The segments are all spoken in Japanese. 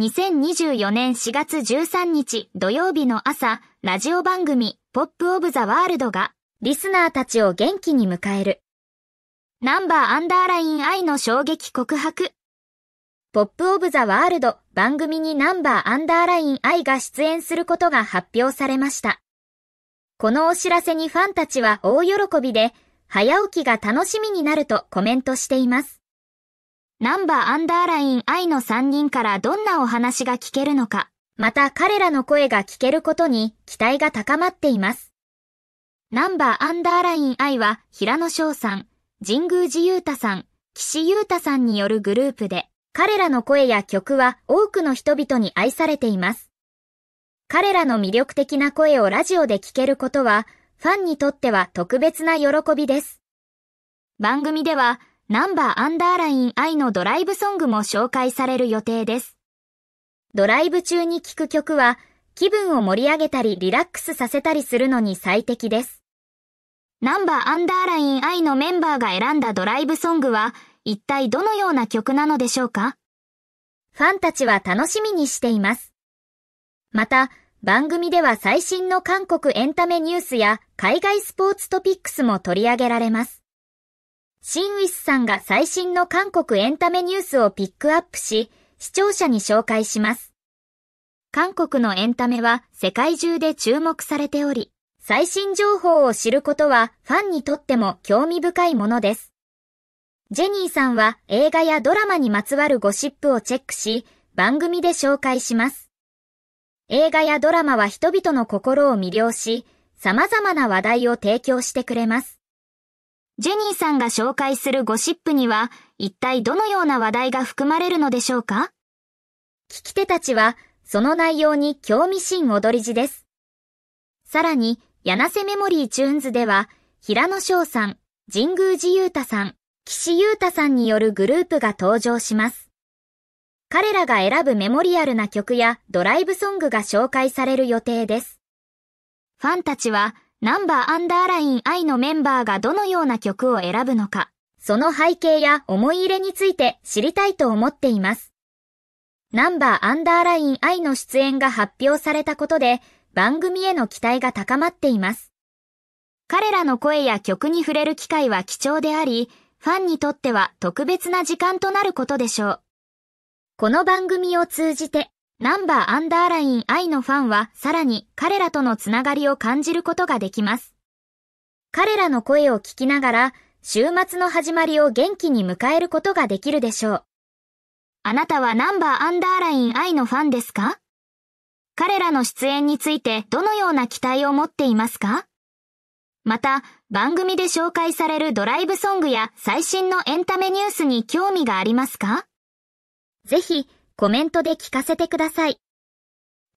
2024年4月13日土曜日の朝、ラジオ番組ポップオブザワールドがリスナーたちを元気に迎える。ナンバーアンダーライン愛の衝撃告白。ポップオブザワールド番組にナンバーアンダーライン愛が出演することが発表されました。このお知らせにファンたちは大喜びで、早起きが楽しみになるとコメントしています。ナンバーアンダーライン I の3人からどんなお話が聞けるのか、また彼らの声が聞けることに期待が高まっています。ナンバーアンダーライン I は平野翔さん、神宮寺裕太さん、岸優太さんによるグループで、彼らの声や曲は多くの人々に愛されています。彼らの魅力的な声をラジオで聞けることは、ファンにとっては特別な喜びです。番組では、ナンバーアンダーライン I のドライブソングも紹介される予定です。ドライブ中に聴く曲は気分を盛り上げたりリラックスさせたりするのに最適です。ナンバーアンダーライン I のメンバーが選んだドライブソングは一体どのような曲なのでしょうかファンたちは楽しみにしています。また、番組では最新の韓国エンタメニュースや海外スポーツトピックスも取り上げられます。シンウィスさんが最新の韓国エンタメニュースをピックアップし、視聴者に紹介します。韓国のエンタメは世界中で注目されており、最新情報を知ることはファンにとっても興味深いものです。ジェニーさんは映画やドラマにまつわるゴシップをチェックし、番組で紹介します。映画やドラマは人々の心を魅了し、様々な話題を提供してくれます。ジェニーさんが紹介するゴシップには一体どのような話題が含まれるのでしょうか聞き手たちはその内容に興味深踊り字です。さらに、柳瀬メモリーチューンズでは、平野翔さん、神宮寺裕太さん、岸優太さんによるグループが登場します。彼らが選ぶメモリアルな曲やドライブソングが紹介される予定です。ファンたちはナンバーアンダーライン I のメンバーがどのような曲を選ぶのか、その背景や思い入れについて知りたいと思っています。ナンバーアンダーライン I の出演が発表されたことで、番組への期待が高まっています。彼らの声や曲に触れる機会は貴重であり、ファンにとっては特別な時間となることでしょう。この番組を通じて、ナンバーアンダーライン I のファンはさらに彼らとのつながりを感じることができます。彼らの声を聞きながら週末の始まりを元気に迎えることができるでしょう。あなたはナンバーアンダーライン I のファンですか彼らの出演についてどのような期待を持っていますかまた、番組で紹介されるドライブソングや最新のエンタメニュースに興味がありますかぜひ、コメントで聞かせてください。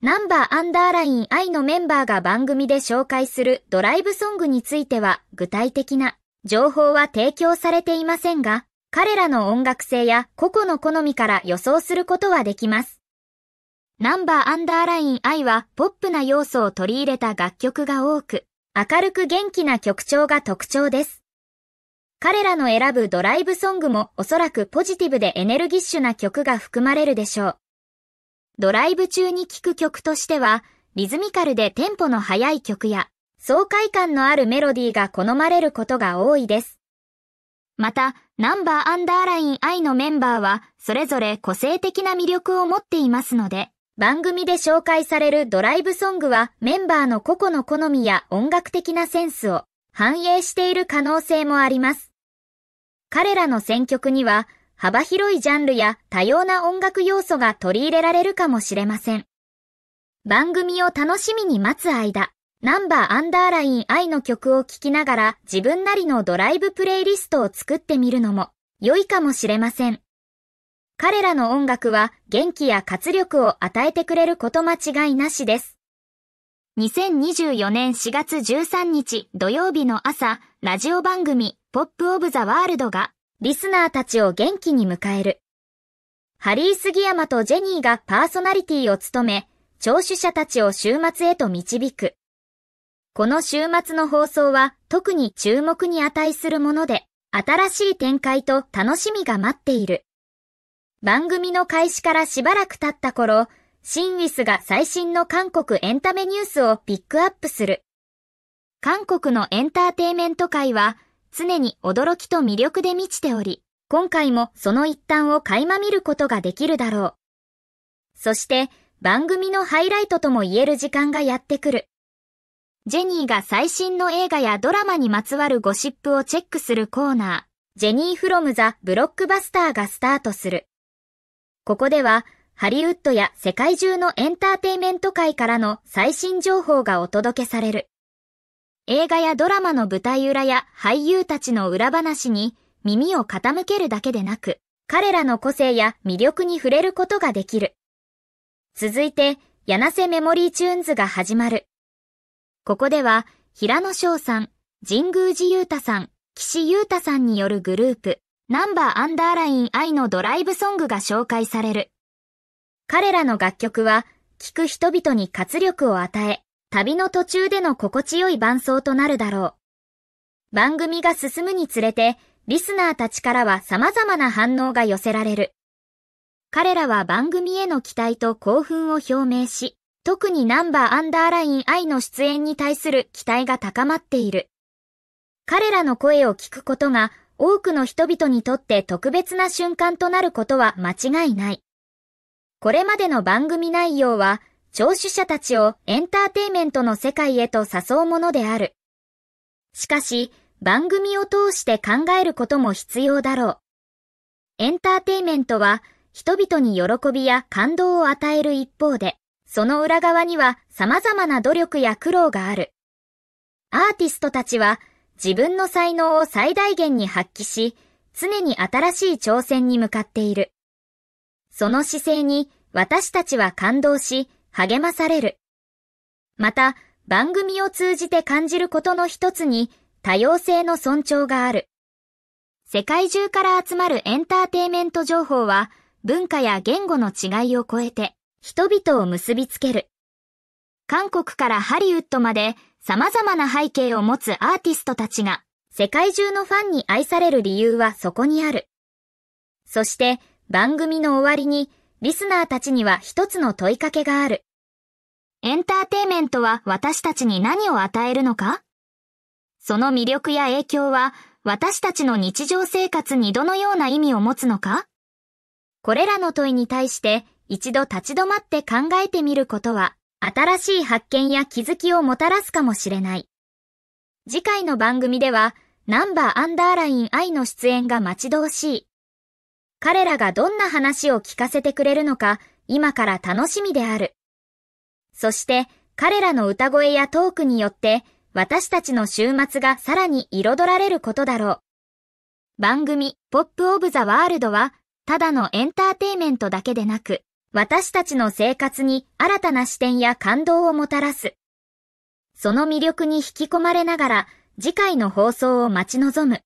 ナンバーアンダーライン I のメンバーが番組で紹介するドライブソングについては具体的な情報は提供されていませんが、彼らの音楽性や個々の好みから予想することはできます。ナンバーアンダーライン I はポップな要素を取り入れた楽曲が多く、明るく元気な曲調が特徴です。彼らの選ぶドライブソングもおそらくポジティブでエネルギッシュな曲が含まれるでしょう。ドライブ中に聴く曲としては、リズミカルでテンポの速い曲や、爽快感のあるメロディーが好まれることが多いです。また、ナンバーアンダーライン I のメンバーは、それぞれ個性的な魅力を持っていますので、番組で紹介されるドライブソングは、メンバーの個々の好みや音楽的なセンスを反映している可能性もあります。彼らの選曲には幅広いジャンルや多様な音楽要素が取り入れられるかもしれません。番組を楽しみに待つ間、ナンバーアンダーライン愛の曲を聴きながら自分なりのドライブプレイリストを作ってみるのも良いかもしれません。彼らの音楽は元気や活力を与えてくれること間違いなしです。2024年4月13日土曜日の朝、ラジオ番組ポップオブザワールドがリスナーたちを元気に迎える。ハリー杉山とジェニーがパーソナリティを務め、聴取者たちを週末へと導く。この週末の放送は特に注目に値するもので、新しい展開と楽しみが待っている。番組の開始からしばらく経った頃、シンウィスが最新の韓国エンタメニュースをピックアップする。韓国のエンターテイメント界は、常に驚きと魅力で満ちており、今回もその一端を垣間見ることができるだろう。そして番組のハイライトとも言える時間がやってくる。ジェニーが最新の映画やドラマにまつわるゴシップをチェックするコーナー、ジェニー・フロム・ザ・ブロックバスターがスタートする。ここでは、ハリウッドや世界中のエンターテイメント界からの最新情報がお届けされる。映画やドラマの舞台裏や俳優たちの裏話に耳を傾けるだけでなく、彼らの個性や魅力に触れることができる。続いて、柳瀬メモリーチューンズが始まる。ここでは、平野翔さん、神宮寺裕太さん、岸優太さんによるグループ、ナンバーアンダーライン愛のドライブソングが紹介される。彼らの楽曲は、聴く人々に活力を与え、旅の途中での心地よい伴奏となるだろう。番組が進むにつれて、リスナーたちからは様々な反応が寄せられる。彼らは番組への期待と興奮を表明し、特にナンバーアンダーライン I の出演に対する期待が高まっている。彼らの声を聞くことが多くの人々にとって特別な瞬間となることは間違いない。これまでの番組内容は聴取者たちをエンターテイメントの世界へと誘うものである。しかし、番組を通して考えることも必要だろう。エンターテイメントは、人々に喜びや感動を与える一方で、その裏側には様々な努力や苦労がある。アーティストたちは自分の才能を最大限に発揮し、常に新しい挑戦に向かっている。その姿勢に私たちは感動し、励まされる。また、番組を通じて感じることの一つに、多様性の尊重がある。世界中から集まるエンターテイメント情報は、文化や言語の違いを超えて、人々を結びつける。韓国からハリウッドまで、様々な背景を持つアーティストたちが、世界中のファンに愛される理由はそこにある。そして、番組の終わりに、リスナーたちには一つの問いかけがある。エンターテイメントは私たちに何を与えるのかその魅力や影響は私たちの日常生活にどのような意味を持つのかこれらの問いに対して一度立ち止まって考えてみることは新しい発見や気づきをもたらすかもしれない。次回の番組ではナンバーアンダーライン I の出演が待ち遠しい。彼らがどんな話を聞かせてくれるのか今から楽しみである。そして彼らの歌声やトークによって私たちの週末がさらに彩られることだろう。番組ポップオブザワールドはただのエンターテイメントだけでなく私たちの生活に新たな視点や感動をもたらす。その魅力に引き込まれながら次回の放送を待ち望む。